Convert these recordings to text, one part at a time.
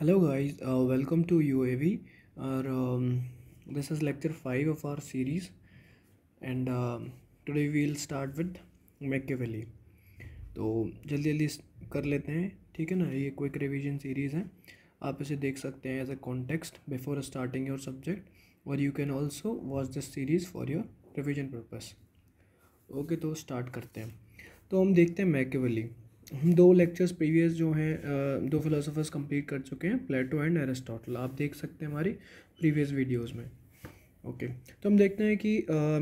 Hello guys welcome to UAV और this is lecture five of 5 series and today we will start with will start Machiavelli तो जल्दी जल्दी कर लेते हैं ठीक है ना ये क्विक रिवीजन सीरीज़ है आप इसे देख सकते हैं as a context before starting your subject और you can also watch this series for your revision purpose okay तो स्टार्ट करते हैं तो हम देखते हैं मैकेवेली हम दो लेक्चर्स प्रीवियस जो हैं दो फिलोसोफर्स कंप्लीट कर चुके हैं प्लेटो एंड एरिस्टोटल आप देख सकते हैं हमारी प्रीवियस वीडियोस में ओके okay. तो हम देखते हैं कि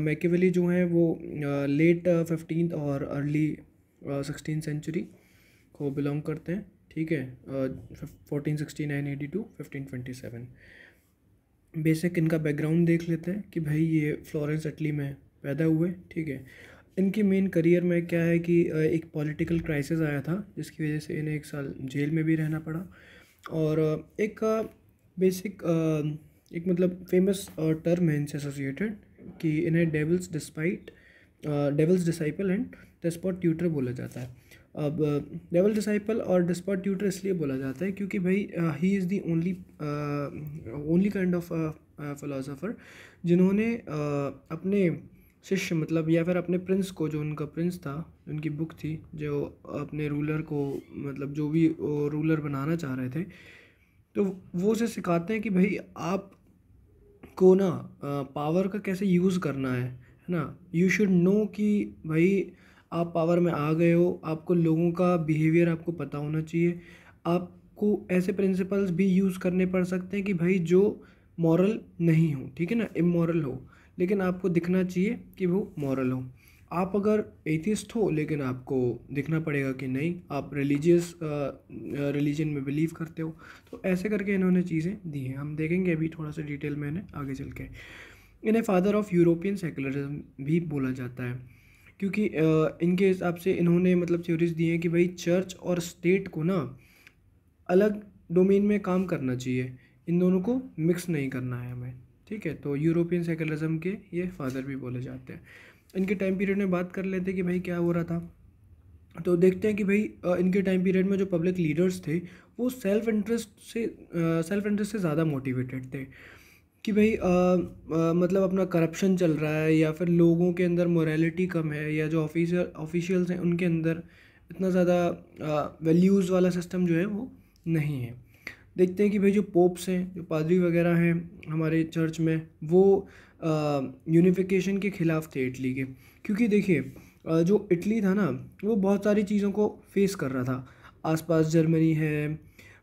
मैकेवली जो हैं वो लेट फिफ्टीन और अर्ली सिक्सटीन सेंचुरी को बिलोंग करते हैं ठीक है fourteen sixty nine eighty two fifteen seven basic इनका बैकग्राउंड देख लेते हैं कि भाई ये फ्लोरेंस इटली में पैदा हुए ठीक है इनके मेन करियर में क्या है कि एक पॉलिटिकल क्राइसिस आया था जिसकी वजह से इन्हें एक साल जेल में भी रहना पड़ा और एक बेसिक एक मतलब फेमस टर्म है इनसे एसोसिएटेड कि इन्हें devil's despite devil's disciple and despot tutor बोला जाता है अब डेवल डिसाइपल और डिस्पॉट ट्यूटर इसलिए बोला जाता है क्योंकि भाई he is the only only kind of philosopher जिन्होंने uh, अपने शिष्य मतलब या फिर अपने प्रिंस को जो उनका प्रिंस था उनकी बुक थी जो अपने रूलर को मतलब जो भी रूलर बनाना चाह रहे थे तो वो उसे सिखाते हैं कि भाई आप को ना पावर का कैसे यूज़ करना है है ना यू शुड नो कि भाई आप पावर में आ गए हो आपको लोगों का बिहेवियर आपको पता होना चाहिए आपको ऐसे प्रिंसिपल्स भी यूज़ करने पड़ सकते हैं कि भाई जो मॉरल नहीं हो ठीक है ना इमोरल हो लेकिन आपको दिखना चाहिए कि वो मॉरल हो आप अगर एथिस्ट हो लेकिन आपको दिखना पड़ेगा कि नहीं आप रिलीजियस रिलीजन में बिलीव करते हो तो ऐसे करके इन्होंने चीज़ें दी हैं हम देखेंगे अभी थोड़ा सा डिटेल में इन्हें आगे चल के इन्हें फादर ऑफ यूरोपियन सेकुलरिज्म भी बोला जाता है क्योंकि इनके हिसाब से इन्होंने मतलब थ्योरीज दी हैं कि भाई चर्च और स्टेट को ना अलग डोमेन में काम करना चाहिए इन दोनों को मिक्स नहीं करना है हमें ठीक है तो यूरोपियन सेकुलरिज्म के ये फादर भी बोले जाते हैं इनके टाइम पीरियड में बात कर लेते हैं कि भाई क्या हो रहा था तो देखते हैं कि भाई इनके टाइम पीरियड में जो पब्लिक लीडर्स थे वो सेल्फ इंटरेस्ट से सेल्फ इंटरेस्ट से ज़्यादा मोटिवेटेड थे कि भाई आ, आ, मतलब अपना करप्शन चल रहा है या फिर लोगों के अंदर मोरालिटी कम है या जो ऑफिशियल ऑफिशियल्स हैं उनके अंदर इतना ज़्यादा वैल्यूज़ वाला सिस्टम जो है वो नहीं है देखते हैं कि भाई जो पोप्स हैं जो पादरी वगैरह हैं हमारे चर्च में वो यूनिफिकेशन के ख़िलाफ़ थे इटली के क्योंकि देखिए जो इटली था ना वो बहुत सारी चीज़ों को फेस कर रहा था आसपास जर्मनी है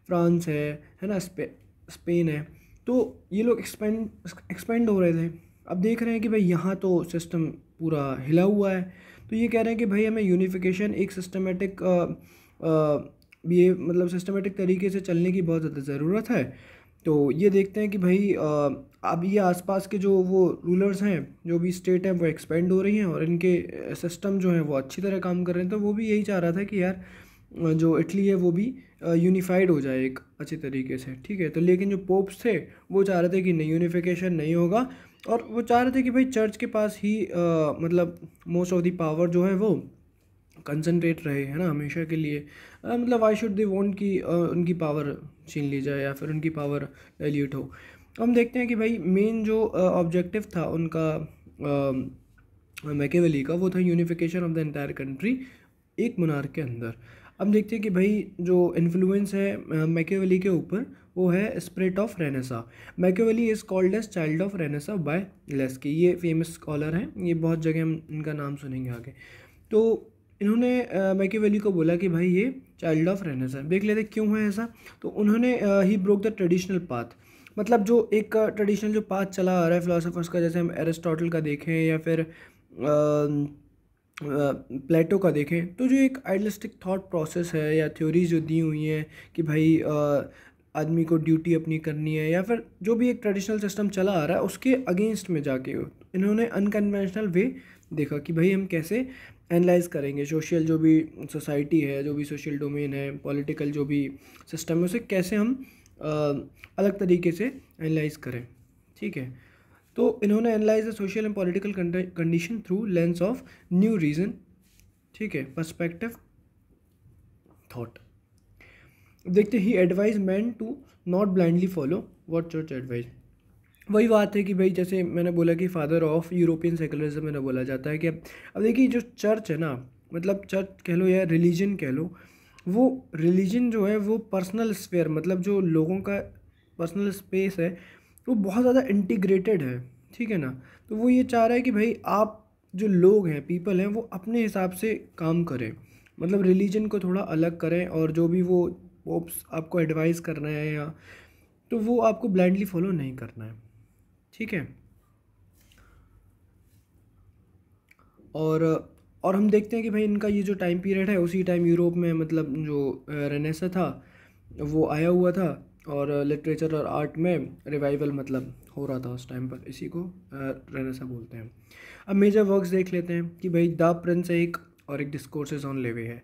फ्रांस है है ना स्पे स्पेन है तो ये लोग एक्सपेंड एक्सपेंड हो रहे थे अब देख रहे हैं कि भाई यहाँ तो सिस्टम पूरा हिला हुआ है तो ये कह रहे हैं कि भाई हमें यूनिफिकेशन एक सिस्टमेटिक ये मतलब सिस्टमेटिक तरीके से चलने की बहुत ज़्यादा ज़रूरत है तो ये देखते हैं कि भाई अब ये आसपास के जो वो रूलर्स हैं जो भी स्टेट हैं वो एक्सपेंड हो रही हैं और इनके सिस्टम जो हैं वो अच्छी तरह काम कर रहे हैं तो वो भी यही चाह रहा था कि यार जो इटली है वो भी यूनिफाइड हो जाए एक अच्छे तरीके से ठीक है तो लेकिन जो पोप्स थे वो चाह रहे थे कि नहीं यूनिफिकेशन नहीं होगा और वो चाह रहे थे कि भाई चर्च के पास ही आ, मतलब मोस्ट ऑफ दी पावर जो है वो कंसनट्रेट रहे है ना हमेशा के लिए आ, मतलब आई शुड दे वॉन्ट कि उनकी पावर छीन ली जाए या फिर उनकी पावर डाइल्यूट हो हम देखते हैं कि भाई मेन जो ऑब्जेक्टिव था उनका मैकेवली का वो था unification of the entire country एक मनार के अंदर अब देखते हैं कि भाई जो इन्फ्लुएंस है मैकेवली के ऊपर वो है spirit of Renaissance Machiavelli is called as child of Renaissance by Laski ये फेमस स्कॉलर हैं ये बहुत जगह हम इनका नाम सुनेंगे आगे तो इन्होंने मैके वैली को बोला कि भाई ये चाइल्ड ऑफ रेनेसन देख लेते क्यों है ऐसा तो उन्होंने he broke the traditional path मतलब जो एक ट्रेडिशनल जो पाथ चला आ रहा है फ़िलासफ़र्स का जैसे हम एरिस्टोटल का देखें या फिर प्लेटो का देखें तो जो एक आइडलिस्टिक थॉट प्रोसेस है या थ्योरीज जो दी हुई हैं कि भाई आदमी को ड्यूटी अपनी करनी है या फिर जो भी एक ट्रेडिशनल सिस्टम चला आ रहा है उसके अगेंस्ट में जाके इन्होंने अनकन्वेंशनल वे देखा कि भाई हम कैसे एनालाइज करेंगे सोशल जो भी सोसाइटी है जो भी सोशल डोमेन है पॉलिटिकल जो भी सिस्टम है उसे कैसे हम आ, अलग तरीके से एनालाइज करें ठीक है तो इन्होंने analyse the social and political condition through lens of new reason ठीक है पर्सपेक्टिव थॉट देखते he advise man to not blindly follow what church advise वही बात है कि भाई जैसे मैंने बोला कि फादर ऑफ यूरोपियन सेकुलरिज्म मैंने बोला जाता है कि अब देखिए जो चर्च है ना मतलब चर्च कह लो या रिलीजन कह लो वो रिलीजन जो है वो पर्सनल स्पेयर मतलब जो लोगों का पर्सनल स्पेस है वो बहुत ज़्यादा इंटीग्रेटेड है ठीक है ना तो वो ये चाह रहा है कि भाई आप जो लोग हैं पीपल हैं वो अपने हिसाब से काम करें मतलब रिलीजन को थोड़ा अलग करें और जो भी वो पोप्स आपको एडवाइस कर रहे हैं या तो वो आपको ब्लाइंडली फॉलो नहीं करना है ठीक है और और हम देखते हैं कि भाई इनका ये जो टाइम पीरियड है उसी टाइम यूरोप में मतलब जो रेनेसा था वो आया हुआ था और लिटरेचर और आर्ट में रिवाइवल मतलब हो रहा था उस टाइम पर इसी को रेनेसा बोलते हैं अब मेजर वर्क्स देख लेते हैं कि भाई द प्रिंस एक और एक डिस्कोर्सेज ऑन लेवे है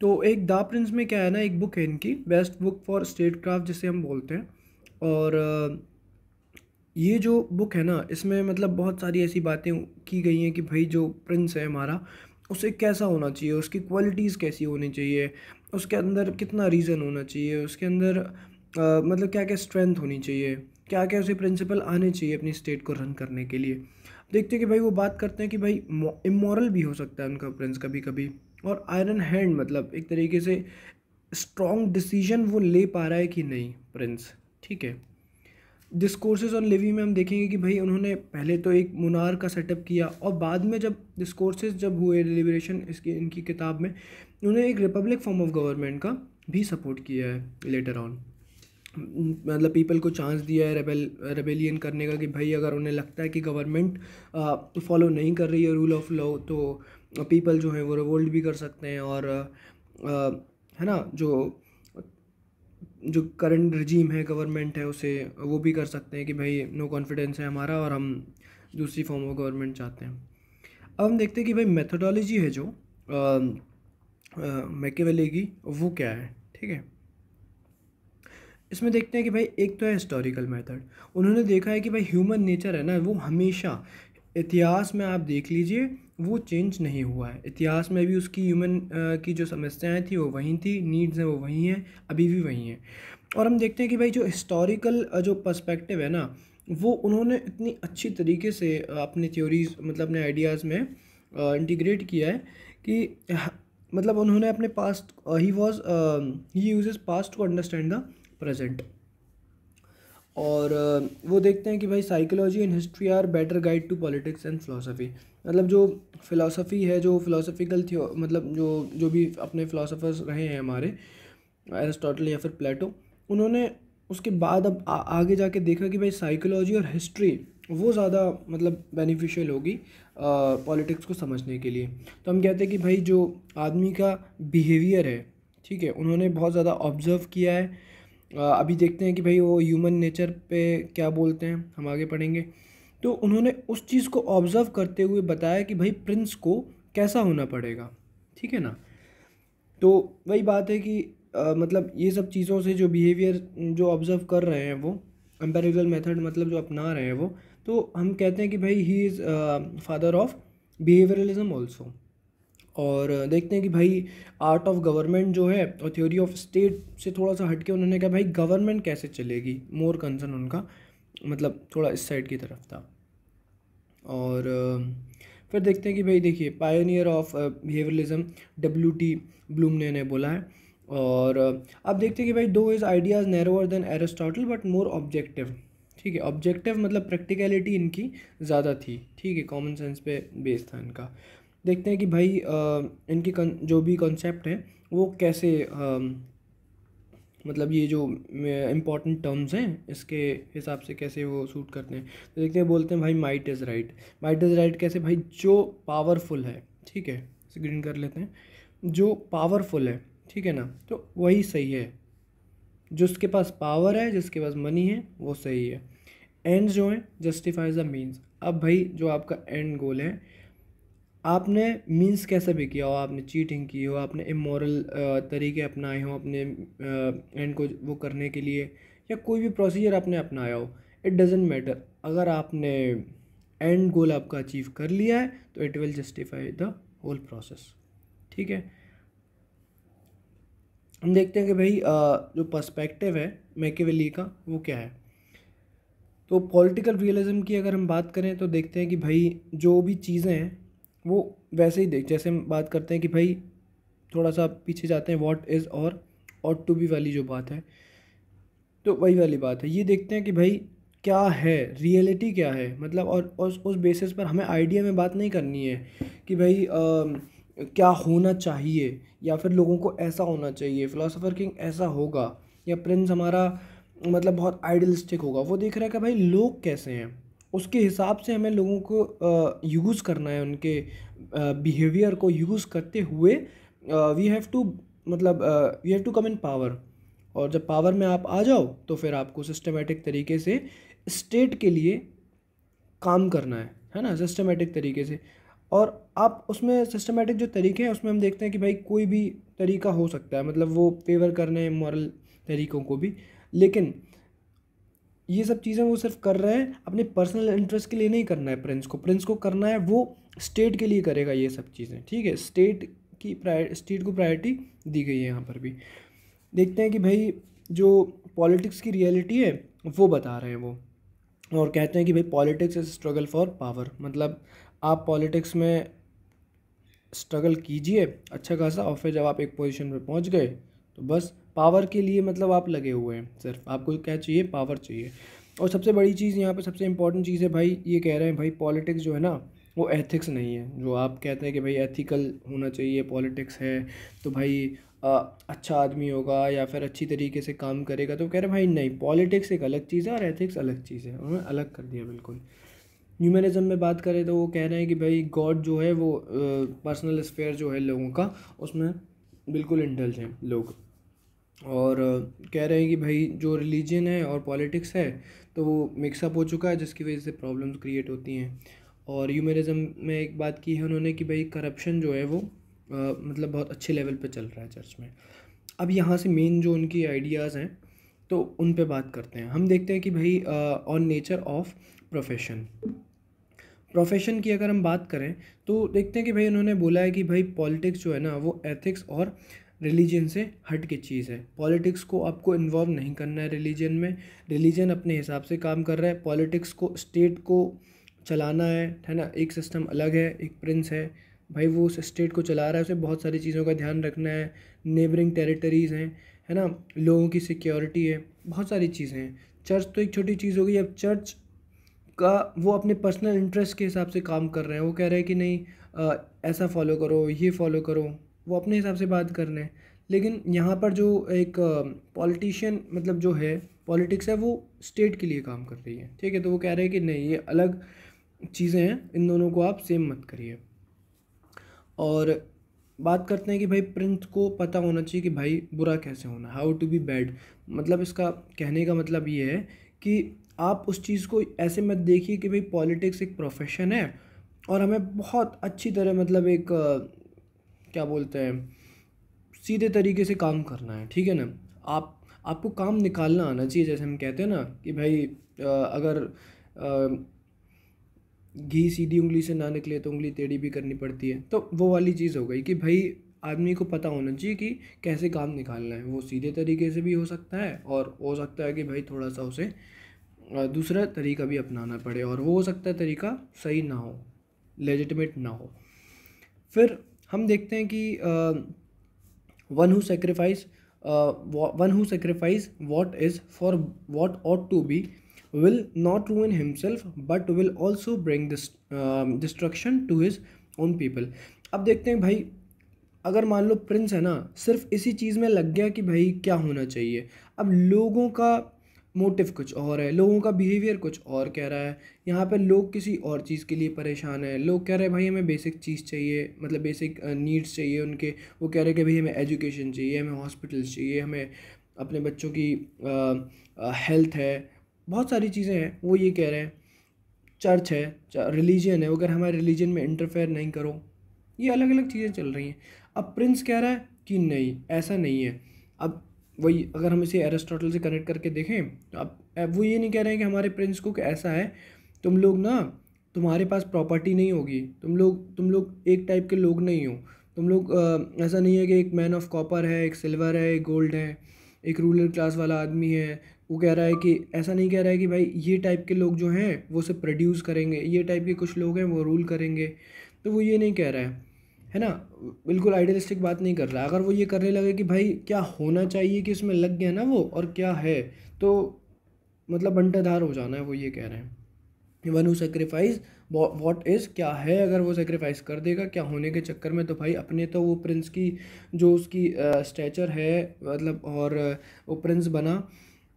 तो एक द प्रिंस में क्या है ना एक बुक है इनकी best book for state craft जिसे हम बोलते हैं और ये जो बुक है ना इसमें मतलब बहुत सारी ऐसी बातें की गई हैं कि भाई जो प्रिंस है हमारा उसे कैसा होना चाहिए उसकी क्वालिटीज़ कैसी होनी चाहिए उसके अंदर कितना रीज़न होना चाहिए उसके अंदर आ, मतलब क्या क्या स्ट्रेंथ होनी चाहिए क्या क्या उसे प्रिंसिपल आने चाहिए अपनी स्टेट को रन करने के लिए देखते हैं कि भाई वो बात करते हैं कि भाई इमोरल भी हो सकता है उनका प्रिंस कभी कभी और आयरन हैंड मतलब एक तरीके से स्ट्रॉन्ग डिसीजन वो ले पा रहा है कि नहीं प्रिंस ठीक है डिस्कोर्सेज ऑन लिविंग में हम देखेंगे कि भाई उन्होंने पहले तो एक मुनार का सेटअप किया और बाद में जब डिस्कोर्सेज जब हुए लिबरेशन इसकी इनकी किताब में उन्होंने एक रिपब्लिक फॉर्म ऑफ गवर्नमेंट का भी सपोर्ट किया है लेटर ऑन मतलब पीपल को चांस दिया है रेबेल रेबेलियन करने का कि भाई अगर उन्हें लगता है कि गवर्नमेंट फॉलो नहीं कर रही है रूल ऑफ लॉ तो पीपल जो है वो रिवोल्ट भी कर सकते हैं और आ, है ना जो जो करंट रजीम है गवर्नमेंट है उसे वो भी कर सकते हैं कि भाई नो कॉन्फिडेंस है हमारा और हम दूसरी फॉर्म ऑफ गवर्नमेंट चाहते हैं अब हम देखते हैं कि भाई मेथोडोलॉजी है जो मैकेवेले की वो क्या है ठीक है इसमें देखते हैं कि भाई एक तो है हिस्टोरिकल मेथड उन्होंने देखा है कि भाई ह्यूमन नेचर है ना वो हमेशा इतिहास में आप देख लीजिए वो चेंज नहीं हुआ है इतिहास में भी उसकी ह्यूमन की जो समस्याएं थी वो वहीं थी नीड्स हैं वो वहीं हैं अभी भी वहीं हैं और हम देखते हैं कि भाई जो हिस्टोरिकल जो पर्सपेक्टिव है ना वो उन्होंने इतनी अच्छी तरीके से अपने थ्योरीज मतलब अपने आइडियाज़ में इंटीग्रेट किया है कि मतलब उन्होंने अपने past he was he uses past to understand the present और वो देखते हैं कि भाई psychology and history are better guide to politics and philosophy मतलब जो फ़िलासफ़ी है जो फ़िलासफ़िकल थियो मतलब जो जो भी अपने फ़िलासफ़र्स रहे हैं हमारे एरिस्टोटल या फिर प्लेटो उन्होंने उसके बाद अब आ, आगे जाके देखा कि भाई साइकोलॉजी और हिस्ट्री वो ज़्यादा मतलब बेनिफिशियल होगी पॉलिटिक्स को समझने के लिए तो हम कहते हैं कि भाई जो आदमी का बिहेवियर है ठीक है उन्होंने बहुत ज़्यादा ऑब्ज़र्व किया है आ, अभी देखते हैं कि भाई वो ह्यूमन नेचर पे क्या बोलते हैं हम आगे पढ़ेंगे तो उन्होंने उस चीज़ को ऑब्ज़र्व करते हुए बताया कि भाई प्रिंस को कैसा होना पड़ेगा ठीक है ना तो वही बात है कि आ, मतलब ये सब चीज़ों से जो बिहेवियर जो ऑब्ज़र्व कर रहे हैं वो एम्पेरिकल मेथड मतलब जो अपना रहे हैं वो तो हम कहते हैं कि भाई he is father of behaviouralism also और देखते हैं कि भाई आर्ट ऑफ गवर्नमेंट जो है और थ्योरी ऑफ स्टेट से थोड़ा सा हटके उन्होंने कहा भाई गवर्नमेंट कैसे चलेगी मोर कंसर्न उनका मतलब थोड़ा इस साइड की तरफ था और फिर देखते हैं कि भाई देखिए pioneer of behaviouralism W T Bloom ने इन्हें बोला है और अब देखते हैं कि भाई though his ideas narrower than Aristotle but more objective ठीक है ऑब्जेक्टिव मतलब प्रैक्टिकलिटी इनकी ज़्यादा थी ठीक है कॉमन सेंस पे बेस था इनका देखते हैं कि भाई आ, इनकी कन, जो भी कॉन्सेप्ट हैं वो कैसे आ, मतलब ये जो इम्पॉर्टेंट टर्म्स हैं इसके हिसाब से कैसे वो सूट करते हैं तो देखते हैं बोलते हैं भाई might is right might is right कैसे भाई जो पावरफुल है ठीक है स्क्रीन कर लेते हैं जो पावरफुल है ठीक है ना तो वही सही है जिसके पास पावर है जिसके पास मनी है वो सही है एंड जो हैं जस्टिफाइज द मीन्स अब भाई जो आपका एंड गोल है आपने मीन्स कैसा भी किया हो आपने चीटिंग की हो आपने इमोरल तरीके अपनाए हो अपने एंड को वो करने के लिए या कोई भी प्रोसीजर आपने अपनाया हो इट डजेंट मैटर अगर आपने एंड गोल आपका अचीव कर लिया है तो it will justify the whole process ठीक है हम देखते हैं कि भाई जो पर्सपेक्टिव है मैकेवेली का वो क्या है तो पॉलिटिकल रियलिज़म की अगर हम बात करें तो देखते हैं कि भाई जो भी चीज़ें हैं वो वैसे ही देख जैसे हम बात करते हैं कि भाई थोड़ा सा पीछे जाते हैं वॉट इज़ और और टू बी वाली जो बात है तो वही वाली बात है ये देखते हैं कि भाई क्या है रियलिटी क्या है मतलब और उस उस बेसिस पर हमें आइडिया में बात नहीं करनी है कि भाई आ, क्या होना चाहिए या फिर लोगों को ऐसा होना चाहिए फ़िलासफ़र किंग ऐसा होगा या प्रिंस हमारा मतलब बहुत आइडलिस्टिक होगा वो देख रहा है कि भाई लोग कैसे हैं उसके हिसाब से हमें लोगों को यूज़ करना है उनके बिहेवियर को यूज़ करते हुए वी हैव टू मतलब we have to come in power और जब पावर में आप आ जाओ तो फिर आपको सिस्टमेटिक तरीके से स्टेट के लिए काम करना है है ना सिस्टमेटिक तरीके से और आप उसमें सिस्टमेटिक जो तरीके हैं उसमें हम देखते हैं कि भाई कोई भी तरीका हो सकता है मतलब वो फेवर करने मॉरल तरीक़ों को भी लेकिन ये सब चीज़ें वो सिर्फ कर रहे हैं अपने पर्सनल इंटरेस्ट के लिए नहीं करना है प्रिंस को प्रिंस को करना है वो स्टेट के लिए करेगा ये सब चीज़ें ठीक है स्टेट की स्टेट को प्रायोरिटी दी गई है यहाँ पर भी देखते हैं कि भाई जो पॉलिटिक्स की रियलिटी है वो बता रहे हैं वो और कहते हैं कि भाई politics is struggle for power मतलब आप पॉलिटिक्स में स्ट्रगल कीजिए अच्छा खासा और फिर जब आप एक पोजीशन पे पहुंच गए तो बस पावर के लिए मतलब आप लगे हुए हैं सिर्फ आपको क्या चाहिए पावर चाहिए और सबसे बड़ी चीज़ यहाँ पे सबसे इंपॉर्टेंट चीज़ है भाई ये कह रहे हैं भाई पॉलिटिक्स जो है ना वो एथिक्स नहीं है जो आप कहते हैं कि भाई एथिकल होना चाहिए पॉलिटिक्स है तो भाई आ, अच्छा आदमी होगा या फिर अच्छी तरीके से काम करेगा तो कह रहे भाई नहीं पॉलिटिक्स एक अलग चीज़ है और एथिक्स अलग चीज़ है उन्होंने अलग कर दिया बिल्कुल ह्यूमनिज़म में बात करें तो वो कह रहे हैं कि भाई गॉड जो है वो पर्सनल स्फेयर जो है लोगों का उसमें बिल्कुल इंटल्स हैं लोग और कह रहे हैं कि भाई जो रिलीजन है और पॉलिटिक्स है तो वो मिक्सअप हो चुका है जिसकी वजह से प्रॉब्लम्स क्रिएट होती हैं और ह्यूमनिज़म में एक बात की है उन्होंने कि भाई करप्शन जो है वो आ, मतलब बहुत अच्छे लेवल पे चल रहा है चर्च में अब यहाँ से मेन जो उनकी आइडियाज़ हैं तो उन पर बात करते हैं हम देखते हैं कि भाई on nature of profession profession की अगर हम बात करें तो देखते हैं कि भाई उन्होंने बोला है कि भाई पॉलिटिक्स जो है ना वो एथिक्स और रिलीजन से हट के चीज़ है पॉलिटिक्स को आपको इन्वॉल्व नहीं करना है रिलीजन में रिलीजन अपने हिसाब से काम कर रहा है पॉलिटिक्स को स्टेट को चलाना है है ना एक सिस्टम अलग है एक प्रिंस है भाई वो उस स्टेट को चला रहा है उसे बहुत सारी चीज़ों का ध्यान रखना है नेबरिंग टेरिटरीज़ हैं है ना लोगों की सिक्योरिटी है बहुत सारी चीज़ें हैं चर्च तो एक छोटी चीज़ हो गई अब चर्च का वो अपने पर्सनल इंटरेस्ट के हिसाब से काम कर रहे हैं वो कह रहे हैं कि नहीं आ, ऐसा फॉलो करो ये फॉलो करो वो अपने हिसाब से बात कर रहे हैं लेकिन यहाँ पर जो एक पॉलिटिशियन मतलब जो है पॉलिटिक्स है वो स्टेट के लिए काम कर रही है ठीक है तो वो कह रहे हैं कि नहीं ये अलग चीज़ें हैं इन दोनों को आप सेम मत करिए और बात करते हैं कि भाई प्रिंस को पता होना चाहिए कि भाई बुरा कैसे होना हाउ टू बी बैड मतलब इसका कहने का मतलब ये है कि आप उस चीज़ को ऐसे मत देखिए कि भाई पॉलिटिक्स एक प्रोफेशन है और हमें बहुत अच्छी तरह मतलब एक क्या बोलते हैं सीधे तरीके से काम करना है ठीक है ना आप आपको काम निकालना आना चाहिए जैसे हम कहते हैं ना कि भाई अगर घी सीधी उंगली से ना निकले तो उंगली टेढ़ी भी करनी पड़ती है तो वो वाली चीज़ हो गई कि भाई आदमी को पता होना चाहिए कि कैसे काम निकालना है वो सीधे तरीके से भी हो सकता है और हो सकता है कि भाई थोड़ा सा उसे दूसरा तरीका भी अपनाना पड़े और वो हो सकता है तरीका सही ना हो लेजिटमेट ना हो फिर हम देखते हैं कि one who sacrifice one who sacrifice what is for what ought to be will not ruin in himself but will also bring this destruction to his own people अब देखते हैं भाई अगर मान लो प्रिंस है ना सिर्फ इसी चीज़ में लग गया कि भाई क्या होना चाहिए अब लोगों का मोटिव कुछ और है लोगों का बिहेवियर कुछ और कह रहा है यहाँ पर लोग किसी और चीज़ के लिए परेशान हैं लोग कह रहे हैं भाई हमें बेसिक चीज़ चाहिए मतलब बेसिक नीड्स चाहिए उनके वो कह रहे हैं कि भाई हमें एजुकेशन चाहिए हमें हॉस्पिटल्स चाहिए हमें अपने बच्चों की हेल्थ है बहुत सारी चीज़ें हैं वो ये कह रहे हैं चर्च है रिलीजन है अगर हमारे रिलीजन में इंटरफेयर नहीं करो ये अलग अलग चीज़ें चल रही हैं अब प्रिंस कह रहा है कि नहीं ऐसा नहीं है अब वही अगर हम इसे एरिस्टोटल से कनेक्ट करके देखें तो अब वो ये नहीं कह रहे हैं कि हमारे प्रिंस कुक ऐसा है तुम लोग ना तुम्हारे पास प्रॉपर्टी नहीं होगी तुम लोग तुम लोग एक टाइप के लोग नहीं हो तुम लोग ऐसा नहीं है कि एक मैन ऑफ कॉपर है एक सिल्वर है एक गोल्ड है एक रूरल क्लास वाला आदमी है वो कह रहा है कि ऐसा नहीं कह रहा है कि भाई ये टाइप के लोग जो हैं वो सब प्रोड्यूस करेंगे ये टाइप के कुछ लोग हैं वो रूल करेंगे तो वो ये नहीं कह रहा है है ना बिल्कुल आइडियलिस्टिक बात नहीं कर रहा अगर वो ये करने लगे कि भाई क्या होना चाहिए कि उसमें लग गया ना वो और क्या है तो मतलब बंटाधार हो जाना है वो ये कह रहे हैं one who sacrifice what is क्या है अगर वो सेक्रीफाइस कर देगा क्या होने के चक्कर में तो भाई अपने तो वो प्रिंस की जो उसकी स्टैचर है मतलब और वो प्रिंस बना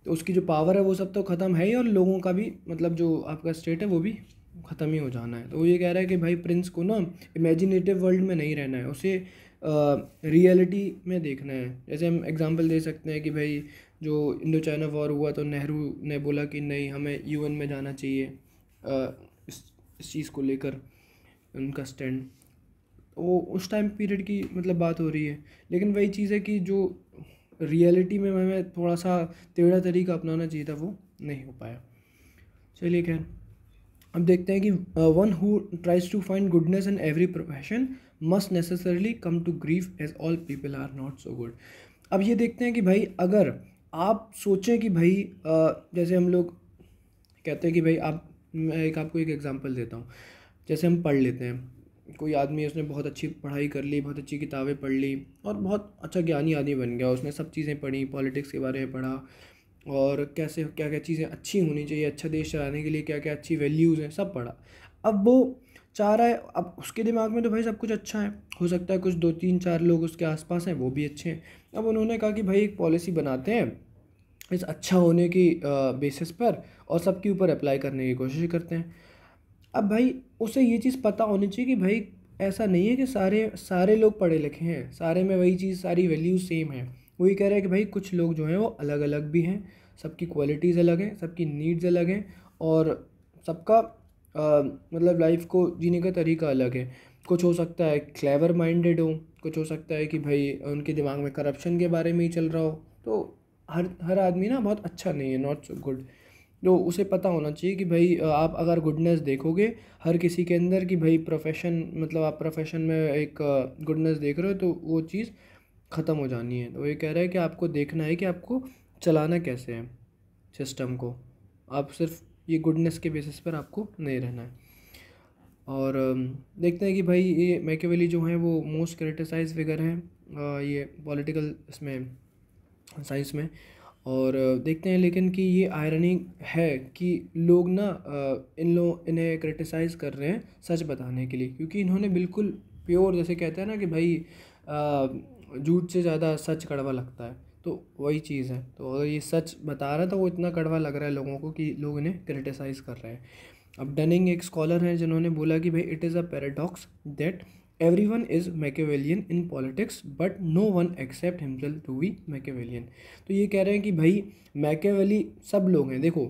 तो उसकी जो पावर है वो सब तो ख़त्म है ही और लोगों का भी मतलब जो आपका स्टेट है वो भी ख़त्म ही हो जाना है तो वो ये कह रहा है कि भाई प्रिंस को ना इमेजिनेटिव वर्ल्ड में नहीं रहना है उसे रियलिटी में देखना है जैसे हम एग्जांपल दे सकते हैं कि भाई जो इंडो चाइना वॉर हुआ तो नेहरू ने बोला कि नहीं हमें यूएन में जाना चाहिए आ, इस, इस चीज़ को लेकर उनका स्टैंड वो उस टाइम पीरियड की मतलब बात हो रही है लेकिन वही चीज़ है कि जो रियलिटी में हमें थोड़ा सा टेढ़ा तरीका अपनाना चाहिए था वो नहीं हो पाया चलिए खैर अब देखते हैं कि one who tries to find goodness in every profession must necessarily come to grief as all people are not so good अब ये देखते हैं कि भाई अगर आप सोचें कि भाई uh, जैसे हम लोग कहते हैं कि भाई आप मैं एक आपको एक एग्ज़ाम्पल देता हूँ जैसे हम पढ़ लेते हैं कोई आदमी उसने बहुत अच्छी पढ़ाई कर ली बहुत अच्छी किताबें पढ़ ली और बहुत अच्छा ज्ञानी आदमी बन गया उसने सब चीज़ें पढ़ी पॉलिटिक्स के बारे में पढ़ा और कैसे क्या क्या चीज़ें अच्छी होनी चाहिए अच्छा देश चलाने के लिए क्या क्या अच्छी वैल्यूज़ हैं सब पढ़ा अब वो चाह रहा है अब उसके दिमाग में तो भाई सब कुछ अच्छा है हो सकता है कुछ दो तीन चार लोग उसके आसपास हैं वो भी अच्छे हैं अब उन्होंने कहा कि भाई एक पॉलिसी बनाते हैं इस अच्छा होने की बेसिस पर और सबके ऊपर अप्लाई करने की कोशिश करते हैं अब भाई उसे ये चीज़ पता होनी चाहिए कि भाई ऐसा नहीं है कि सारे सारे लोग पढ़े लिखे हैं सारे में वही चीज़ सारी वैल्यू सेम है वही कह रहा है कि भाई कुछ लोग जो हैं वो अलग अलग भी हैं सबकी क्वालिटीज़ अलग हैं सबकी नीड्स अलग हैं और सबका मतलब लाइफ को जीने का तरीका अलग है कुछ हो सकता है क्लेवर माइंडेड हो कुछ हो सकता है कि भाई उनके दिमाग में करप्शन के बारे में ही चल रहा हो तो हर हर आदमी ना बहुत अच्छा नहीं है नॉट सो गुड तो उसे पता होना चाहिए कि भाई आप अगर गुडनेस देखोगे हर किसी के अंदर कि भाई प्रोफेशन मतलब आप प्रोफेशन में एक गुडनेस देख रहे हो तो वो चीज़ ख़त्म हो जानी है तो ये कह रहा है कि आपको देखना है कि आपको चलाना कैसे है सिस्टम को आप सिर्फ ये गुडनेस के बेसिस पर आपको नहीं रहना है और देखते हैं कि भाई ये मैकेवली जो हैं वो मोस्ट क्रिटिसाइज फिगर हैं ये पॉलिटिकल इसमें साइंस में और देखते हैं लेकिन कि ये आयरनी है कि लोग ना इन लोग इन्हें क्रिटिसाइज़ कर रहे हैं सच बताने के लिए क्योंकि इन्होंने बिल्कुल प्योर जैसे कहते हैं ना कि भाई झूठ से ज़्यादा सच कड़वा लगता है तो वही चीज़ है तो अगर ये सच बता रहा था तो वो इतना कड़वा लग रहा है लोगों को कि लोग इन्हें क्रिटिसाइज़ कर रहे हैं अब डनिंग एक स्कॉलर हैं जिन्होंने बोला कि भाई it is a paradox that every one is Machiavellian in politics but no one except himself to be Machiavellian तो ये कह रहे हैं कि भाई मैकेवेली सब लोग हैं देखो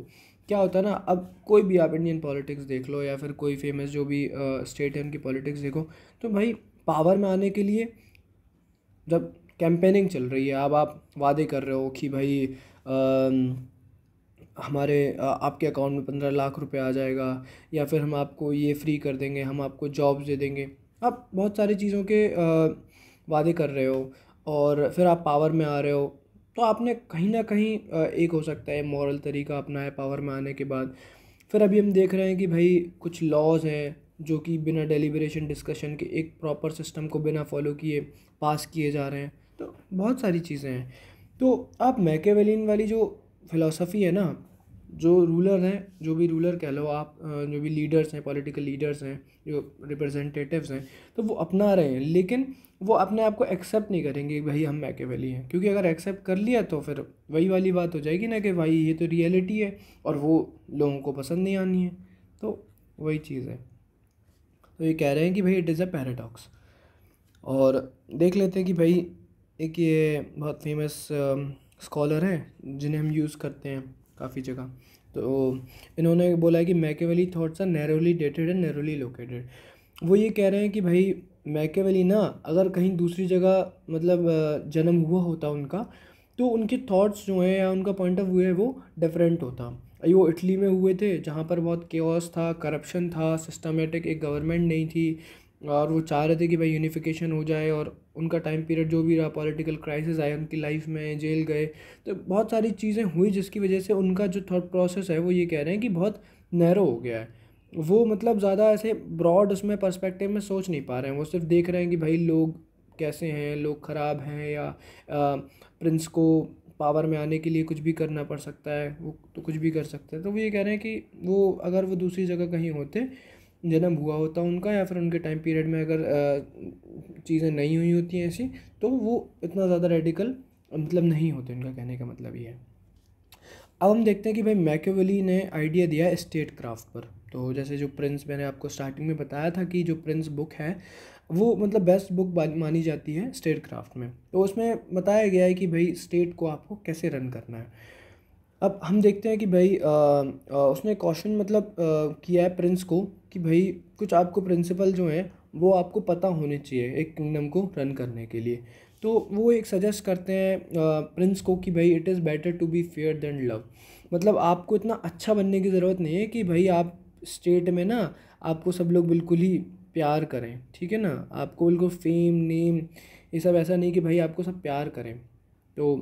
क्या होता है ना अब कोई भी आप इंडियन पॉलिटिक्स देख लो या फिर कोई फेमस जो भी स्टेट है उनकी पॉलिटिक्स देखो तो भाई पावर में आने के लिए जब कैंपेनिंग चल रही है अब आप वादे कर रहे हो कि भाई आ, हमारे आपके अकाउंट में पंद्रह लाख रुपए आ जाएगा या फिर हम आपको ये फ्री कर देंगे हम आपको जॉब्स दे देंगे आप बहुत सारी चीज़ों के आ, वादे कर रहे हो और फिर आप पावर में आ रहे हो तो आपने कहीं ना कहीं एक हो सकता है मॉरल तरीका अपनाया पावर में आने के बाद फिर अभी हम देख रहे हैं कि भाई कुछ लॉज हैं जो कि बिना डेलीब्रेशन डिस्कशन के एक प्रॉपर सिस्टम को बिना फॉलो किए पास किए जा रहे हैं तो बहुत सारी चीज़ें हैं तो आप मैकेवेलिन वाली जो फ़िलासफ़ी है ना जो रूलर हैं जो भी रूलर कह लो आप जो भी लीडर्स हैं पॉलिटिकल लीडर्स हैं जो रिप्रेजेंटेटिव्स हैं तो वो अपना रहे हैं लेकिन वो अपने आप को एक्सेप्ट नहीं करेंगे भाई हम वैली हैं क्योंकि अगर एक्सेप्ट कर लिया तो फिर वही वाली बात हो जाएगी ना कि भाई ये तो रियलिटी है और वो लोगों को पसंद नहीं आनी है तो वही चीज़ है तो ये कह रहे हैं कि भाई इट इज़ अ पैराडॉक्स और देख लेते हैं कि भाई एक ये बहुत फेमस स्कॉलर हैं जिन्हें हम यूज़ करते हैं काफ़ी जगह तो इन्होंने बोला है कि Machiavelli thoughts are narrowly dated and narrowly located वो ये कह रहे हैं कि भाई मैकेवली ना अगर कहीं दूसरी जगह मतलब uh, जन्म हुआ होता उनका तो उनके थॉट्स जो हैं या उनका पॉइंट ऑफ व्यू है वो डिफरेंट होता वो इटली में हुए थे जहाँ पर बहुत केओस था करप्शन था सिस्टमेटिक एक गवर्नमेंट नहीं थी और वो चाह रहे थे कि भाई यूनिफिकेशन हो जाए और उनका टाइम पीरियड जो भी रहा पॉलिटिकल क्राइसिस आए उनकी लाइफ में जेल गए तो बहुत सारी चीज़ें हुई जिसकी वजह से उनका जो थॉट प्रोसेस है वो ये कह रहे हैं कि बहुत नैरो हो गया है वो मतलब ज़्यादा ऐसे ब्रॉड उसमें पर्सपेक्टिव में सोच नहीं पा रहे हैं वो सिर्फ देख रहे हैं कि भाई लोग कैसे हैं लोग ख़राब हैं या आ, प्रिंस को पावर में आने के लिए कुछ भी करना पड़ सकता है वो तो कुछ भी कर सकते हैं तो वो ये कह रहे हैं कि वो अगर वो दूसरी जगह कहीं होते जन्म हुआ होता उनका या फिर उनके टाइम पीरियड में अगर चीज़ें नहीं हुई होती हैं ऐसी तो वो इतना ज़्यादा रेडिकल मतलब नहीं होते उनका कहने का मतलब ये है अब हम देखते हैं कि भाई मैकेवली ने आइडिया दिया है स्टेट क्राफ्ट पर तो जैसे जो प्रिंस मैंने आपको स्टार्टिंग में बताया था कि जो प्रिंस बुक है वो मतलब बेस्ट बुक मानी जाती है स्टेट क्राफ्ट में तो उसमें बताया गया है कि भाई स्टेट को आपको कैसे रन करना है अब हम देखते हैं कि भाई आ, आ, उसने कॉशन मतलब आ, किया है प्रिंस को कि भाई कुछ आपको प्रिंसिपल जो हैं वो आपको पता होने चाहिए एक किंगडम को रन करने के लिए तो वो एक सजेस्ट करते हैं प्रिंस को कि भाई it is better to be fair than love मतलब आपको इतना अच्छा बनने की ज़रूरत नहीं है कि भाई आप स्टेट में ना आपको सब लोग बिल्कुल ही प्यार करें ठीक है ना आपको बिल्कुल फेम नेम ये सब ऐसा नहीं कि भाई आपको सब प्यार करें तो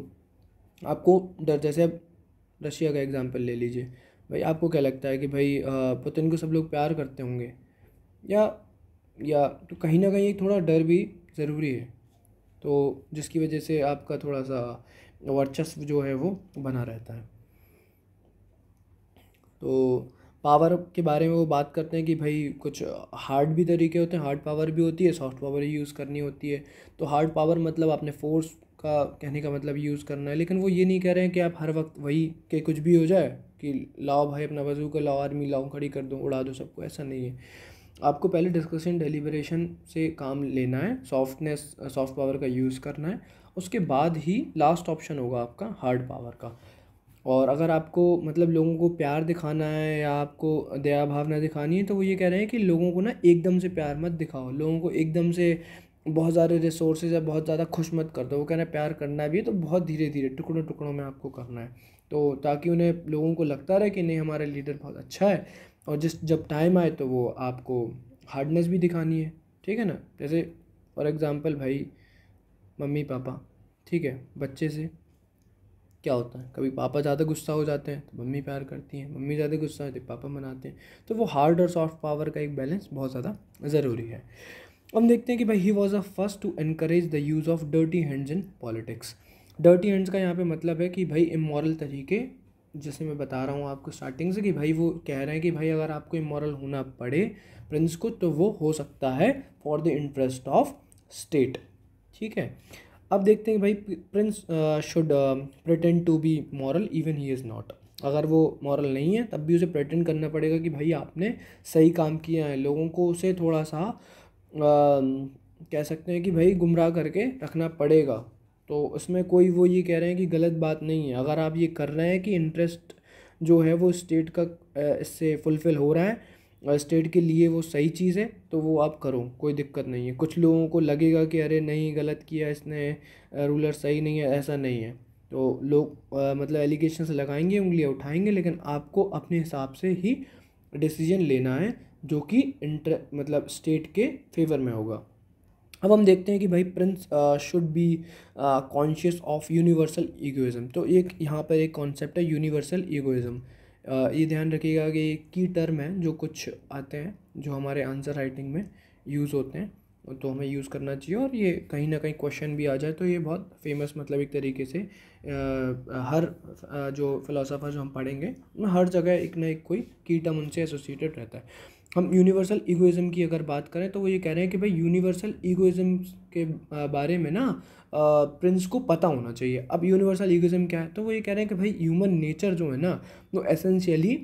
आपको डर जैसे अब रशिया का एग्ज़ाम्पल ले लीजिए भाई आपको क्या लगता है कि भाई पुतिन को सब लोग प्यार करते होंगे या या तो कहीं ना कहीं थोड़ा डर भी ज़रूरी है तो जिसकी वजह से आपका थोड़ा सा वर्चस्व जो है वो बना रहता है तो पावर के बारे में वो बात करते हैं कि भाई कुछ हार्ड भी तरीके होते हैं हार्ड पावर भी होती है सॉफ्ट पावर ही यूज़ करनी होती है तो हार्ड पावर मतलब आपने फोर्स का कहने का मतलब यूज़ करना है लेकिन वो ये नहीं कह रहे हैं कि आप हर वक्त वही के कुछ भी हो जाए कि लाओ भाई अपना वजू का लाओ आर्मी लाओ खड़ी कर दो उड़ा दो सबको ऐसा नहीं है आपको पहले डिस्कशन डिलीवरेशन से काम लेना है सॉफ्टनेस सॉफ्ट पावर का यूज़ करना है उसके बाद ही लास्ट ऑप्शन होगा आपका हार्ड पावर का और अगर आपको मतलब लोगों को प्यार दिखाना है या आपको दया भावना दिखानी है तो वो ये कह रहे हैं कि लोगों को ना एकदम से प्यार मत दिखाओ लोगों को एकदम से बहुत सारे रिसोर्सेज या बहुत ज़्यादा खुश मत कर दो वो कह रहे हैं प्यार करना भी है तो बहुत धीरे धीरे टुकड़ों टुकड़ों में आपको करना है तो ताकि उन्हें लोगों को लगता रहे कि नहीं हमारा लीडर बहुत अच्छा है और जिस जब टाइम आए तो वो आपको हार्डनेस भी दिखानी है ठीक है ना जैसे फॉर एग्ज़ाम्पल भाई मम्मी पापा ठीक है बच्चे से क्या होता है कभी पापा ज़्यादा गुस्सा हो जाते हैं तो मम्मी प्यार करती हैं मम्मी ज़्यादा गुस्सा होती है पापा मनाते हैं तो वो हार्ड और सॉफ्ट पावर का एक बैलेंस बहुत ज़्यादा ज़रूरी है हम देखते हैं कि भाई he was a first to increase the use of dirty hands in politics dirty hands का यहाँ पे मतलब है कि भाई इमोरल तरीके जैसे मैं बता रहा हूँ आपको स्टार्टिंग से कि भाई वो कह रहे हैं कि भाई अगर आपको इमोरल होना पड़े प्रिंस को तो वो हो सकता है for the interest of state ठीक है अब देखते हैं भाई prince should pretend to be moral even he is not अगर वो मॉरल नहीं है तब भी उसे प्रटेंड करना पड़ेगा कि भाई आपने सही काम किया है लोगों को उसे थोड़ा सा आ, कह सकते हैं कि भाई गुमराह करके रखना पड़ेगा तो इसमें कोई वो ये कह रहे हैं कि गलत बात नहीं है अगर आप ये कर रहे हैं कि इंटरेस्ट जो है वो स्टेट का इससे फुलफ़िल हो रहा है स्टेट के लिए वो सही चीज़ है तो वो आप करो कोई दिक्कत नहीं है कुछ लोगों को लगेगा कि अरे नहीं गलत किया इसने रूलर सही नहीं है ऐसा नहीं है तो लोग मतलब एलिगेशन लगाएंगे उंगलियाँ उठाएंगे लेकिन आपको अपने हिसाब से ही डिसीजन लेना है जो कि इंटर मतलब स्टेट के फेवर में होगा अब हम देखते हैं कि भाई prince should be conscious of universal egoism तो एक यहाँ पर एक कॉन्सेप्ट है यूनिवर्सल ईगोइज़म ये ध्यान रखिएगा कि की टर्म है जो कुछ आते हैं जो हमारे आंसर राइटिंग में यूज़ होते हैं तो हमें यूज़ करना चाहिए और ये कहीं ना कहीं क्वेश्चन भी आ जाए तो ये बहुत फेमस मतलब एक तरीके से आ, हर जो फिलोसोफर जो हम पढ़ेंगे हर जगह एक ना एक कोई की टर्म उनसे एसोसिएटेड रहता है हम यूनिवर्सल इगोइज़म की अगर बात करें तो वो ये कह रहे हैं कि भाई यूनिवर्सल इगोइज़म के बारे में ना प्रिंस को पता होना चाहिए अब यूनिवर्सल ईगोज़म क्या है तो वो ये कह रहे हैं कि भाई ह्यूमन नेचर जो है ना वो एसेंशियली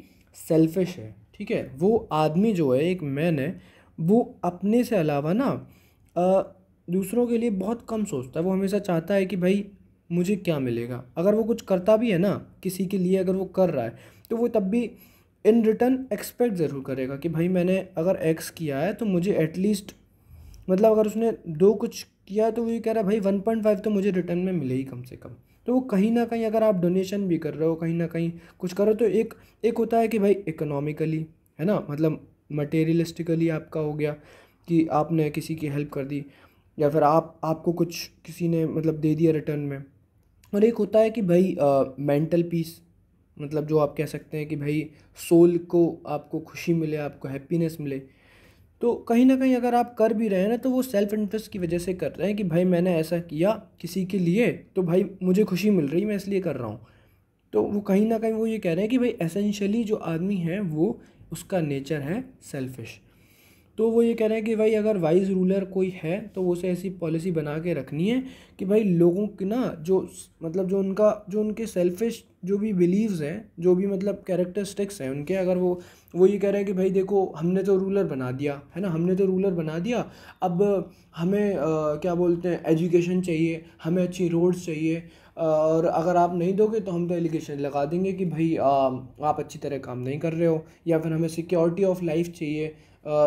सेल्फिश है ठीक है वो आदमी जो है एक मैन है वो अपने से अलावा ना दूसरों के लिए बहुत कम सोचता है वो हमेशा चाहता है कि भाई मुझे क्या मिलेगा अगर वो कुछ करता भी है ना किसी के लिए अगर वो कर रहा है तो वो तब भी इन रिटर्न एक्सपेक्ट ज़रूर करेगा कि भाई मैंने अगर एक्स किया है तो मुझे एटलीस्ट मतलब अगर उसने दो कुछ किया तो वो ये कह रहा है भाई वन पॉइंट फाइव तो मुझे रिटर्न में मिले ही कम से कम तो वो कहीं ना कहीं अगर आप डोनेशन भी कर रहे हो कहीं ना कहीं कुछ करो तो एक एक होता है कि भाई इकोनॉमिकली है ना मतलब मटेरियलिस्टिकली आपका हो गया कि आपने किसी की हेल्प कर दी या फिर आप आपको कुछ किसी ने मतलब दे दिया रिटर्न में और एक होता है कि भाई मेंटल पीस मतलब जो आप कह सकते हैं कि भाई सोल को आपको खुशी मिले आपको हैप्पीनेस मिले तो कहीं ना कहीं अगर आप कर भी रहे हैं ना तो वो सेल्फ इंटरेस्ट की वजह से कर रहे हैं कि भाई मैंने ऐसा किया किसी के लिए तो भाई मुझे खुशी मिल रही मैं इसलिए कर रहा हूँ तो वो कहीं ना कहीं वो ये कह रहे हैं कि भाई एसेंशली जो आदमी है वो उसका नेचर है सेल्फिश तो वो ये कह रहे हैं कि भाई अगर वाइज रूलर कोई है तो वो उसे ऐसी पॉलिसी बना के रखनी है कि भाई लोगों की ना जो मतलब जो उनका जो उनके सेल्फिश जो भी बिलीव्स हैं जो भी मतलब कैरेक्टरिस्टिक्स हैं उनके अगर वो वो ये कह रहे हैं कि भाई देखो हमने तो रूलर बना दिया है ना हमने तो रूलर बना दिया अब हमें आ, क्या बोलते हैं एजुकेशन चाहिए हमें अच्छी रोड्स चाहिए और अगर आप नहीं दोगे तो हम तो एलिगेशन लगा देंगे कि भाई आ, आप अच्छी तरह काम नहीं कर रहे हो या फिर हमें सिक्योरिटी ऑफ लाइफ चाहिए आ,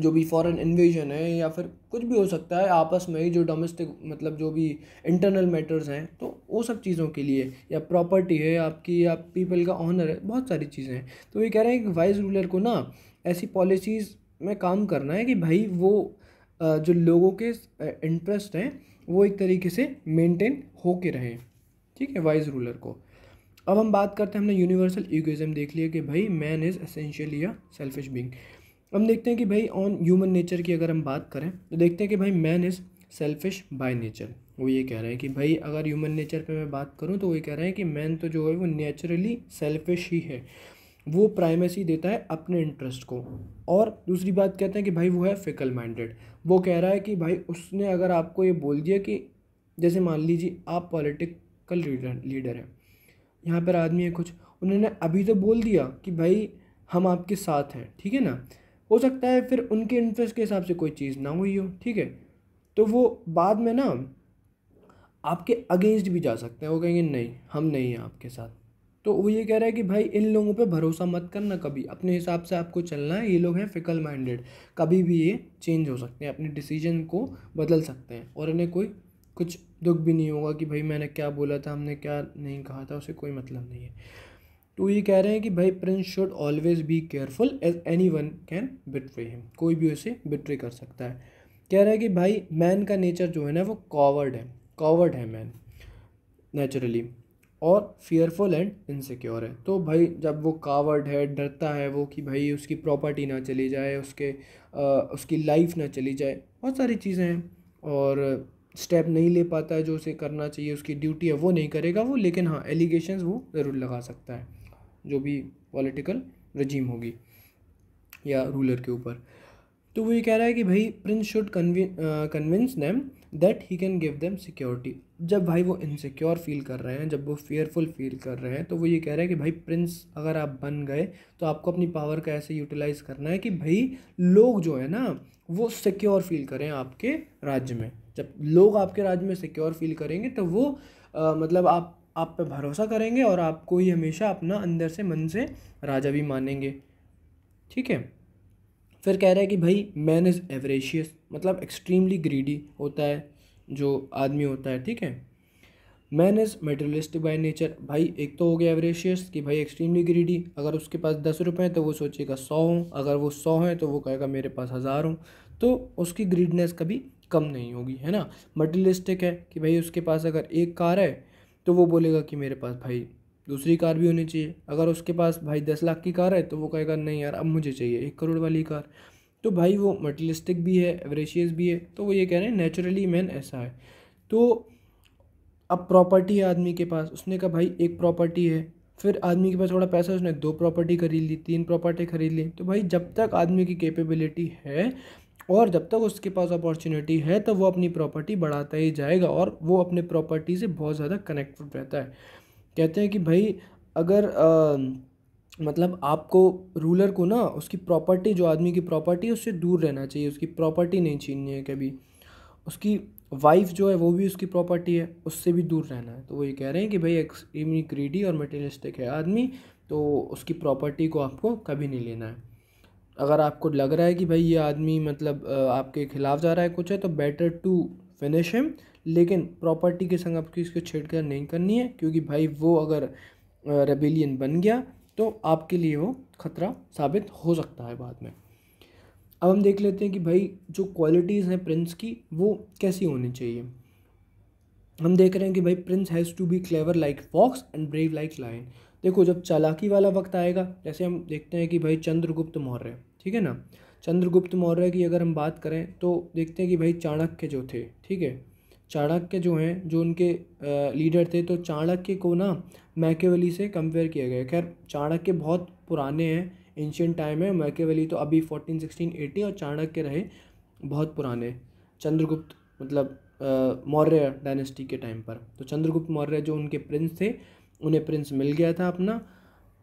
जो भी फॉरेन इन्वेजन है या फिर कुछ भी हो सकता है आपस में ही जो डोमेस्टिक मतलब जो भी इंटरनल मैटर्स हैं तो वो सब चीज़ों के लिए या प्रॉपर्टी है आपकी या पीपल का ऑनर है बहुत सारी चीज़ें हैं तो ये कह रहे हैं कि वाइस रूलर को ना ऐसी पॉलिसीज़ में काम करना है कि भाई वो जो लोगों के इंटरेस्ट हैं वो एक तरीके से मेंटेन हो के रहें ठीक है वाइस रूलर को अब हम बात करते हैं हमने यूनिवर्सल इक्वेजम देख लिया कि भाई मैन इज़ असेंशियली या सेल्फिश बींग हम देखते हैं कि भाई ऑन ह्यूमन नेचर की अगर हम बात करें तो देखते हैं कि भाई man is selfish by nature वो ये कह रहे हैं कि भाई अगर ह्यूमन नेचर पे मैं बात करूँ तो वो ये कह रहे हैं कि मैन तो जो है वो नेचुरली सेल्फिश ही है वो प्राइमेसी देता है अपने इंटरेस्ट को और दूसरी बात कहते हैं कि भाई वो है फिकल माइंडेड वो कह रहा है कि भाई उसने अगर आपको ये बोल दिया कि जैसे मान लीजिए आप पॉलिटिकल लीडर लीडर हैं यहाँ पर आदमी है कुछ उन्होंने अभी तो बोल दिया कि भाई हम आपके साथ हैं ठीक है ना हो सकता है फिर उनके इंटरेस्ट के हिसाब से कोई चीज़ ना हुई हो ठीक है तो वो बाद में ना आपके अगेंस्ट भी जा सकते हैं वो कहेंगे नहीं हम नहीं हैं आपके साथ तो वो ये कह रहा है कि भाई इन लोगों पे भरोसा मत करना कभी अपने हिसाब से आपको चलना है ये लोग हैं फिकल माइंडेड कभी भी ये चेंज हो सकते हैं अपने डिसीजन को बदल सकते हैं और इन्हें कोई कुछ दुख भी नहीं होगा कि भाई मैंने क्या बोला था हमने क्या नहीं कहा था उसे कोई मतलब नहीं है तो ये कह रहे हैं कि भाई prince should always be careful as any one can betray him कोई भी उसे बिट्रे कर सकता है कह रहा है कि भाई मैन का नेचर जो है ना वो कॉवर्ड है कॉवर्ड है मैन नेचुरली और फियरफुल एंड इनसिक्योर है तो भाई जब वो कावर्ड है डरता है वो कि भाई उसकी प्रॉपर्टी ना चली जाए उसके आ, उसकी लाइफ ना चली जाए बहुत सारी चीज़ें हैं और स्टेप नहीं ले पाता है जो उसे करना चाहिए उसकी ड्यूटी है वो नहीं करेगा वो लेकिन हाँ एलिगेशंस वो ज़रूर लगा सकता है जो भी पॉलिटिकल रजीम होगी या रूलर के ऊपर तो वो ये कह रहा है कि भाई prince should convince them that he can give them security जब भाई वो इनसिक्योर फील कर रहे हैं जब वो फेयरफुल फील कर रहे हैं तो वो ये कह रहा है कि भाई प्रिंस अगर आप बन गए तो आपको अपनी पावर का ऐसे यूटिलाइज करना है कि भाई लोग जो है ना वो सिक्योर फील करें आपके राज्य में जब लोग आपके राज्य में सिक्योर फील करेंगे तो वो आ, मतलब आप आप पे भरोसा करेंगे और आपको ही हमेशा अपना अंदर से मन से राजा भी मानेंगे ठीक है फिर कह रहा है कि भाई मैन इज़ एवरेशियस मतलब एक्सट्रीमली ग्रीडी होता है जो आदमी होता है ठीक है man is materialistic by nature भाई एक तो हो गया एवरेशियस कि भाई एक्सट्रीमली ग्रीडी अगर उसके पास दस रुपये हैं तो वो सोचेगा सौ हों अगर वो सौ हैं तो वो कहेगा मेरे पास हज़ार हों तो उसकी ग्रीडनेस कभी कम नहीं होगी है ना मटेरियलिस्टिक है कि भाई उसके पास अगर एक कार है तो वो बोलेगा कि मेरे पास भाई दूसरी कार भी होनी चाहिए अगर उसके पास भाई दस लाख की कार है तो वो कहेगा नहीं यार अब मुझे चाहिए एक करोड़ वाली कार तो भाई वो मटलिस्टिक भी है एवरेशियस भी है तो वो ये कह रहे हैं नेचुरली मैन ऐसा है तो अब प्रॉपर्टी है आदमी के पास उसने कहा भाई एक प्रॉपर्टी है फिर आदमी के पास थोड़ा पैसा उसने दो प्रॉपर्टी खरीद ली तीन प्रॉपर्टी खरीद ली तो भाई जब तक आदमी की कैपेबिलिटी है और जब तक उसके पास अपॉर्चुनिटी है तो वो अपनी प्रॉपर्टी बढ़ाता ही जाएगा और वो अपने प्रॉपर्टी से बहुत ज़्यादा कनेक्टेड रहता है कहते हैं कि भाई अगर आ, मतलब आपको रूलर को ना उसकी प्रॉपर्टी जो आदमी की प्रॉपर्टी है उससे दूर रहना चाहिए उसकी प्रॉपर्टी नहीं छीननी है कभी उसकी वाइफ जो है वो भी उसकी प्रॉपर्टी है उससे भी दूर रहना है तो वो ये कह रहे हैं कि भाई एक्सट्रीमली ग्रीडी और मटेरियलिस्टिक है आदमी तो उसकी प्रॉपर्टी को आपको कभी नहीं लेना है अगर आपको लग रहा है कि भाई ये आदमी मतलब आपके खिलाफ़ जा रहा है कुछ है तो बेटर टू फिनिश हिम लेकिन प्रॉपर्टी के संग आपकी इसको छेड़छाड़ नहीं करनी है क्योंकि भाई वो अगर रेबिलियन बन गया तो आपके लिए वो ख़तरा साबित हो सकता है बाद में अब हम देख लेते हैं कि भाई जो क्वालिटीज़ हैं प्रिंस की वो कैसी होनी चाहिए हम देख रहे हैं कि भाई prince has to be clever like fox and brave like lion देखो जब चालाकी वाला वक्त आएगा जैसे हम देखते हैं कि भाई चंद्रगुप्त मौर्य ठीक है ना चंद्रगुप्त मौर्य की अगर हम बात करें तो देखते हैं कि भाई चाणक्य जो थे ठीक है चाणक्य जो हैं जो उनके लीडर थे तो चाणक्य को ना मैकेवली से कंपेयर किया गया खैर चाणक्य बहुत पुराने हैं एंशियन टाइम है मैकेवली तो अभी फोर्टीन सिक्सटीन एटी और चाणक्य रहे बहुत पुराने चंद्रगुप्त मतलब मौर्य डायनेस्टी के टाइम पर तो चंद्रगुप्त मौर्य जो उनके प्रिंस थे उन्हें प्रिंस मिल गया था अपना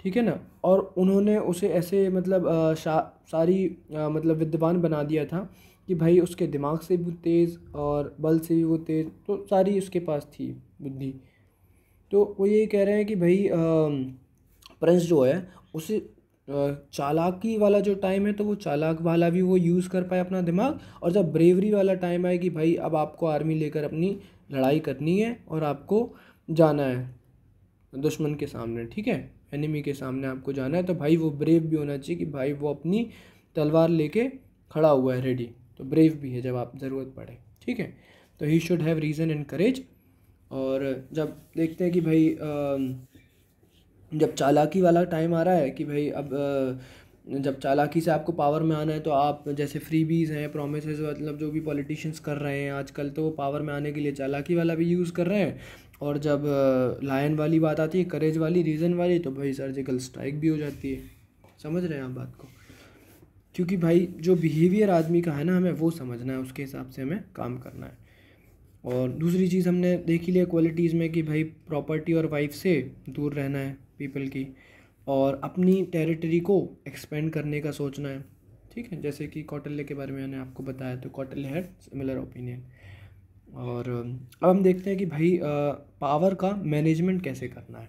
ठीक है ना और उन्होंने उसे ऐसे मतलब शा सारी मतलब विद्वान बना दिया था कि भाई उसके दिमाग से भी तेज़ और बल से भी वो तेज़ तो सारी उसके पास थी बुद्धि तो वो यही कह रहे हैं कि भाई प्रिंस जो है उसे चालाकी वाला जो टाइम है तो वो चालाक वाला भी वो यूज़ कर पाए अपना दिमाग और जब ब्रेवरी वाला टाइम आए कि भाई अब आपको आर्मी लेकर अपनी लड़ाई करनी है और आपको जाना है दुश्मन के सामने ठीक है एनिमी के सामने आपको जाना है तो भाई वो ब्रेव भी होना चाहिए कि भाई वो अपनी तलवार लेके खड़ा हुआ है रेडी तो ब्रेव भी है जब आप ज़रूरत पड़े ठीक है तो he should have reason and courage और जब देखते हैं कि भाई जब चालाकी वाला टाइम आ रहा है कि भाई अब जब चालाकी से आपको पावर में आना है तो आप जैसे फ्री बीज हैं प्रोमिस मतलब जो भी पॉलिटिशियंस कर रहे हैं आजकल तो वो पावर में आने के लिए चालाकी वाला भी यूज़ कर रहे हैं और जब लायन वाली बात आती है करेज वाली रीज़न वाली तो भाई सर्जिकल स्ट्राइक भी हो जाती है समझ रहे हैं आप बात को क्योंकि भाई जो बिहेवियर आदमी का है ना हमें वो समझना है उसके हिसाब से हमें काम करना है और दूसरी चीज़ हमने देखी लिया क्वालिटीज़ में कि भाई प्रॉपर्टी और वाइफ से दूर रहना है पीपल की और अपनी टेरिटरी को एक्सपेंड करने का सोचना है ठीक है जैसे कि कौटल्य के बारे में मैंने आपको बताया तो कौटल्य है सिमिलर ओपिनियन और अब हम देखते हैं कि भाई पावर का मैनेजमेंट कैसे करना है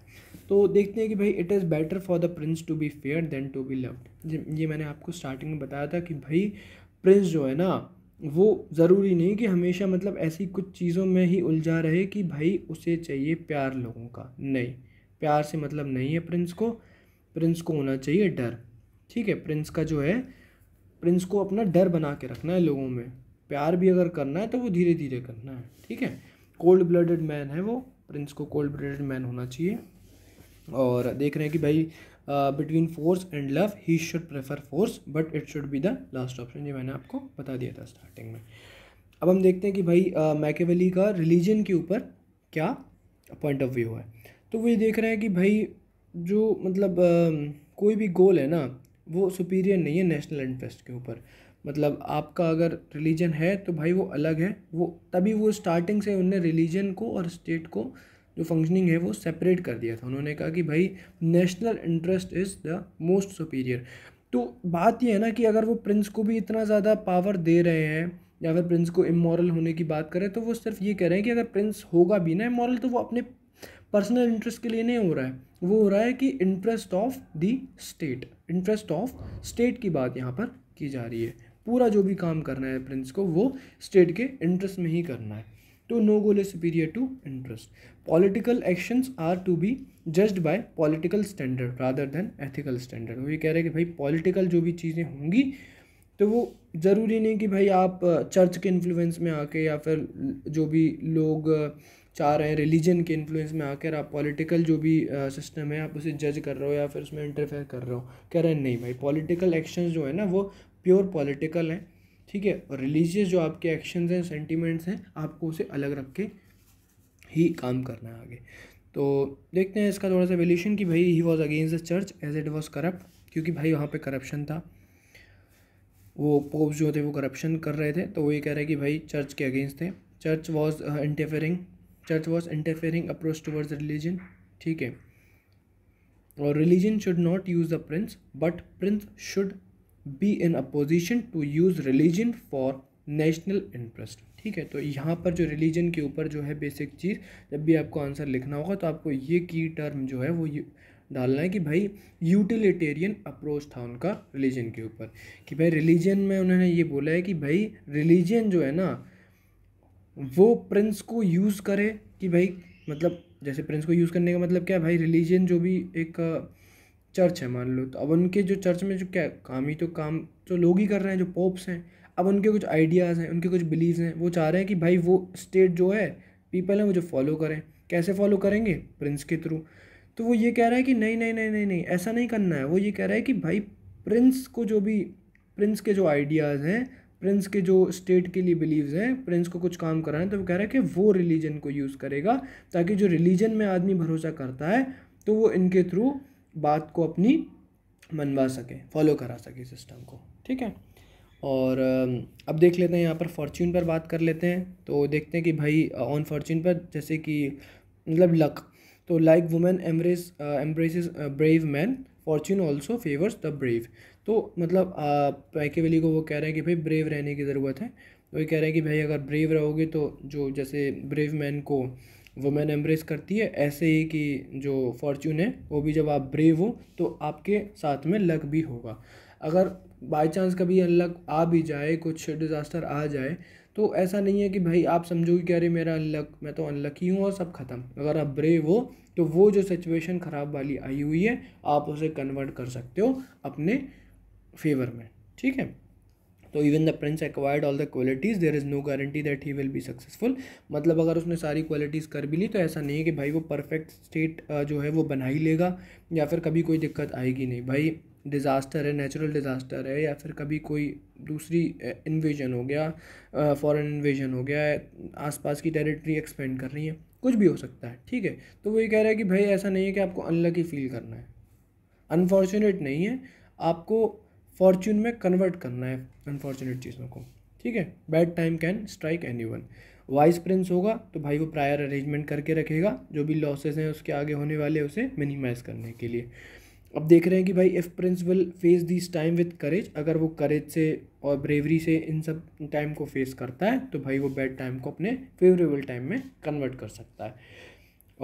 तो देखते हैं कि भाई it is better for the prince to be fair than to be loved ये मैंने आपको स्टार्टिंग में बताया था कि भाई प्रिंस जो है ना वो ज़रूरी नहीं कि हमेशा मतलब ऐसी कुछ चीज़ों में ही उलझा रहे कि भाई उसे चाहिए प्यार लोगों का नहीं प्यार से मतलब नहीं है प्रिंस को प्रिंस को होना चाहिए डर ठीक है प्रिंस का जो है प्रिंस को अपना डर बना के रखना है लोगों में प्यार भी अगर करना है तो वो धीरे धीरे करना है ठीक है कोल्ड ब्लडेड मैन है वो प्रिंस को कोल्ड ब्लडेड मैन होना चाहिए और देख रहे हैं कि भाई between force and love he should prefer force but it should be the last option ये मैंने आपको बता दिया था स्टार्टिंग में अब हम देखते हैं कि भाई मैकेवली uh, का रिलीजन के ऊपर क्या पॉइंट ऑफ व्यू है तो वो ये देख रहे हैं कि भाई जो मतलब uh, कोई भी गोल है ना वो सुपीरियर नहीं है नेशनल इंटरेस्ट के ऊपर मतलब आपका अगर रिलीजन है तो भाई वो अलग है वो तभी वो स्टार्टिंग से उनने रिलीजन को और स्टेट को जो फंक्शनिंग है वो सेपरेट कर दिया था उन्होंने कहा कि भाई national interest is the most superior तो बात ये है ना कि अगर वो प्रिंस को भी इतना ज़्यादा पावर दे रहे हैं या अगर प्रिंस को इमोरल होने की बात करें तो वो सिर्फ ये कह रहे हैं कि अगर प्रिंस होगा भी ना इमोरल तो वो अपने पर्सनल इंटरेस्ट के लिए नहीं हो रहा है वो हो रहा है कि interest of the state interest of state की बात यहाँ पर की जा रही है पूरा जो भी काम करना है प्रिंस को वो स्टेट के इंटरेस्ट में ही करना है तो no goal is superior to interest political actions are to be judged by political standard rather than ethical standard वो ये कह रहे हैं कि भाई पॉलिटिकल जो भी चीज़ें होंगी तो वो ज़रूरी नहीं कि भाई आप चर्च के इन्फ्लुएंस में आके या फिर जो भी लोग चाह रहे हैं रिलीजन के इन्फ्लुएंस में आकर आप पॉलिटिकल जो भी सिस्टम है आप उसे जज कर रहे हो या फिर उसमें इंटरफेयर कर रहे हो कह रहे हैं नहीं भाई पॉलिटिकल एक्शंस जो है ना वो प्योर पॉलिटिकल हैं ठीक है और रिलीजियस जो आपके एक्शंस हैं सेंटिमेंट्स हैं आपको उसे अलग रख के ही काम करना है आगे तो देखते हैं इसका थोड़ा सा वेल्यूशन कि भाई he was against the church as it was corrupt क्योंकि भाई वहाँ पे करप्शन था वो पोप जो थे वो करप्शन कर रहे थे तो वो ये कह रहे हैं कि भाई चर्च के अगेंस्ट थे church was interfering church was interfering approach towards religion ठीक है और religion should not use the prince but prince should be in opposition to use religion for national interest ठीक है तो यहाँ पर जो रिलीजन के ऊपर जो है बेसिक चीज़ जब भी आपको आंसर लिखना होगा तो आपको ये की टर्म जो है वो डालना है कि भाई यूटिलिटेरियन अप्रोच था उनका रिलीजन के ऊपर कि भाई रिलीजन में उन्होंने ये बोला है कि भाई रिलीजन जो है ना वो प्रिंस को यूज़ करे कि भाई मतलब जैसे प्रिंस को यूज़ करने का मतलब क्या भाई रिलीजन जो भी एक चर्च है मान लो तो अब उनके जो चर्च में जो क्या काम ही तो काम जो लोग ही कर रहे हैं जो पोप्स हैं अब उनके कुछ आइडियाज़ हैं उनके कुछ बिलीव्स हैं वो चाह रहे हैं कि भाई वो स्टेट जो है पीपल हैं वो जो फॉलो करें कैसे फॉलो करेंगे प्रिंस के थ्रू तो वो ये कह रहा है कि नहीं नहीं नहीं नहीं नहीं ऐसा नहीं करना है वो ये कह रहा है कि भाई प्रिंस को जो भी प्रिंस के जो आइडियाज़ हैं प्रिंस के जो स्टेट के लिए बिलीव्स हैं प्रिंस को कुछ काम कराना है तो वो कह रहा है कि वो रिलीजन को यूज़ करेगा ताकि जो रिलीजन में आदमी भरोसा करता है तो वो इनके थ्रू बात को अपनी मनवा सके फॉलो करा सके सिस्टम को ठीक है और अब देख लेते हैं यहाँ पर फॉर्च्यून पर बात कर लेते हैं तो देखते हैं कि भाई ऑन फॉर्च्यून पर जैसे कि मतलब लक तो like women embrace embrace brave man fortune also favours the brave तो मतलब पैकेवली को वो कह रहे हैं कि भाई ब्रेव रहने की ज़रूरत है वही कह रहे हैं कि भाई अगर ब्रेव रहोगे तो जो जैसे ब्रेव मैन को वो मैन एम्ब्रेस करती है ऐसे ही कि जो फॉर्चून है वो भी जब आप ब्रेव हो तो आपके साथ में लक भी होगा अगर बाई चांस कभी अनलक आ भी जाए कुछ डिज़ास्टर आ जाए तो ऐसा नहीं है कि भाई आप समझो कि अरे मेरा अनलक मैं तो अनलकी हूँ और सब ख़त्म अगर आप ब्रेव हो तो वो जो सिचुएशन ख़राब वाली आई हुई है आप उसे कन्वर्ट कर सकते हो अपने फेवर में ठीक है तो even the prince acquired all the qualities there is no guarantee that he will be successful मतलब अगर उसने सारी क्वालिटीज़ कर भी ली तो ऐसा नहीं है कि भाई वो परफेक्ट स्टेट जो है वो बना ही लेगा या फिर कभी कोई दिक्कत आएगी नहीं भाई डिज़ास्टर है नेचुरल डिज़ास्टर है या फिर कभी कोई दूसरी इन्वेजन हो गया फॉरेन इन्वेजन हो गया आसपास की टेरिटरी एक्सपेंड कर रही है कुछ भी हो सकता है ठीक है तो वो ये कह रहा है कि भाई ऐसा नहीं है कि आपको अनलकी फील करना है अनफॉर्चुनेट नहीं है आपको फॉर्चून में कन्वर्ट करना है अनफॉर्चुनेट चीज़ों को ठीक है bad time can strike any one wise prince होगा तो भाई वो प्रायर अरेंजमेंट करके रखेगा जो भी लॉसेज हैं उसके आगे होने वाले उसे मिनिमाइज करने के लिए अब देख रहे हैं कि भाई if prince will face this time with courage अगर वो करेज से और ब्रेवरी से इन सब टाइम को फेस करता है तो भाई वो बैड टाइम को अपने फेवरेबल टाइम में कन्वर्ट कर सकता है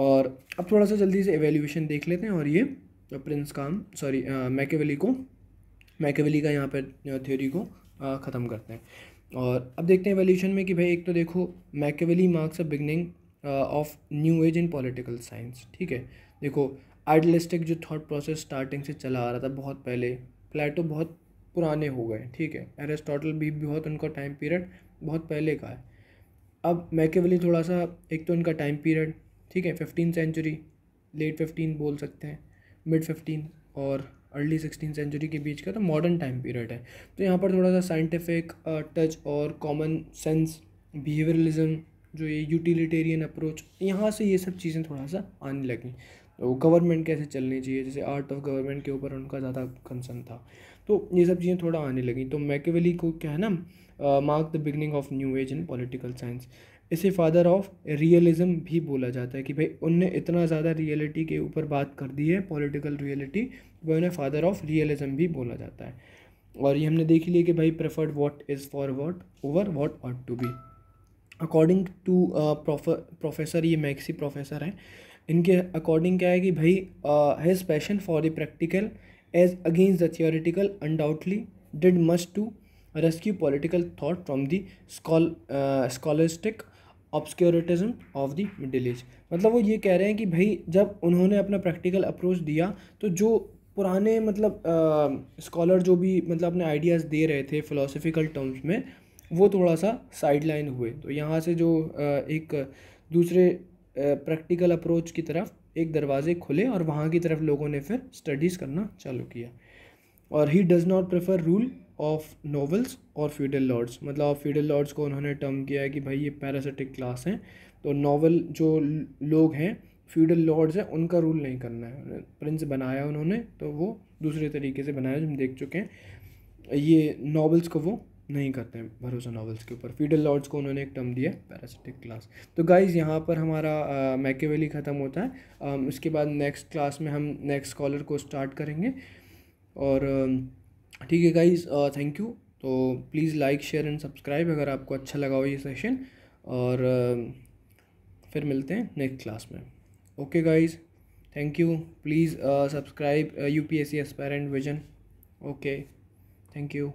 और अब थोड़ा सा जल्दी से एवेल्यूशन देख लेते हैं और ये प्रिंस का सॉरी मैकेवली को मैकेवली का यहाँ पर थ्योरी को ख़त्म करते हैं और अब देखते हैं एवोल्यूशन में कि भाई एक तो देखो Machiavelli marks a beginning of new age in political science ठीक है देखो आइडलिस्टिक जो थॉट प्रोसेस स्टार्टिंग से चला आ रहा था बहुत पहले प्लेटो बहुत पुराने हो गए ठीक है एरिस्टोटल भी बहुत उनका टाइम पीरियड बहुत पहले का है अब मैकेवली थोड़ा सा एक तो उनका टाइम पीरियड ठीक है फिफ्टीन सेंचुरी लेट फिफ्टीन बोल सकते हैं मिड फिफ्टीन और अर्ली सिक्सटीन सेंचुरी के बीच का तो मॉडर्न टाइम पीरियड है तो यहाँ पर थोड़ा सा साइंटिफिक टच uh, और कॉमन सेंस बिहेवियरलिज्म जो ये यूटिलिटेरियन अप्रोच यहाँ से ये सब चीज़ें थोड़ा सा आने लगी तो गवर्नमेंट कैसे चलनी चाहिए जैसे आर्ट ऑफ गवर्नमेंट के ऊपर उनका ज़्यादा कंसर्न था तो ये सब चीज़ें थोड़ा आने लगी तो मैकेवली को क्या है ना mark the beginning of new age in political science इसे फादर ऑफ रियलिज़म भी बोला जाता है कि भाई उनने इतना ज़्यादा रियलिटी के ऊपर बात कर दी है पॉलिटिकल रियलिटी भाई उन्हें फादर ऑफ रियलिज़म भी बोला जाता है और ये हमने देख लिया कि भाई preferred what is for what over what ought to be according to professor ये मैक्सी प्रोफेसर हैं इनके अकॉर्डिंग क्या है कि भाई has passion for the practical as against the theoretical undoubtedly did must to rescue political thought from the schol scholastic obscurantism of the middle age मतलब वो ये कह रहे हैं कि भाई जब उन्होंने अपना प्रैक्टिकल अप्रोच दिया तो जो पुराने मतलब स्कॉलर जो भी मतलब अपने आइडियाज़ दे रहे थे फ़िलोसफिकल टर्म्स में वो थोड़ा सा साइड लाइन हुए तो यहाँ से जो uh, एक दूसरे प्रैक्टिकल अप्रोच की तरफ एक दरवाजे खुले और वहाँ की तरफ लोगों ने फिर स्टडीज़ करना चालू किया और he does not prefer rule of nobles और फ्यूडल लॉर्ड्स मतलब ऑफ फ्यूडल लॉर्ड्स को उन्होंने टर्म किया है कि भाई ये पैरासिटिक क्लास हैं तो नॉवल जो लोग हैं फ्यूडल लॉर्ड्स हैं उनका रूल नहीं करना है प्रिंस बनाया उन्होंने तो वो दूसरे तरीके से बनाया जो हम देख चुके हैं ये नॉवल्स को वो नहीं करते हैं भरोसा नॉवल्स के ऊपर फ्यूडल लॉर्ड्स को उन्होंने एक टर्म दिया पैरासिटिक क्लास तो गाइज यहाँ पर हमारा मैकेवेली ख़त्म होता है आ, उसके बाद नेक्स्ट क्लास में हम नेक्स्ट स्कॉलर को स्टार्ट करेंगे और आ, ठीक है गाइज थैंक यू तो please like share and subscribe अगर आपको अच्छा लगा हो ये सेशन और uh, फिर मिलते हैं नेक्स्ट क्लास में okay guys thank you please subscribe U P S C aspirant vision okay thank you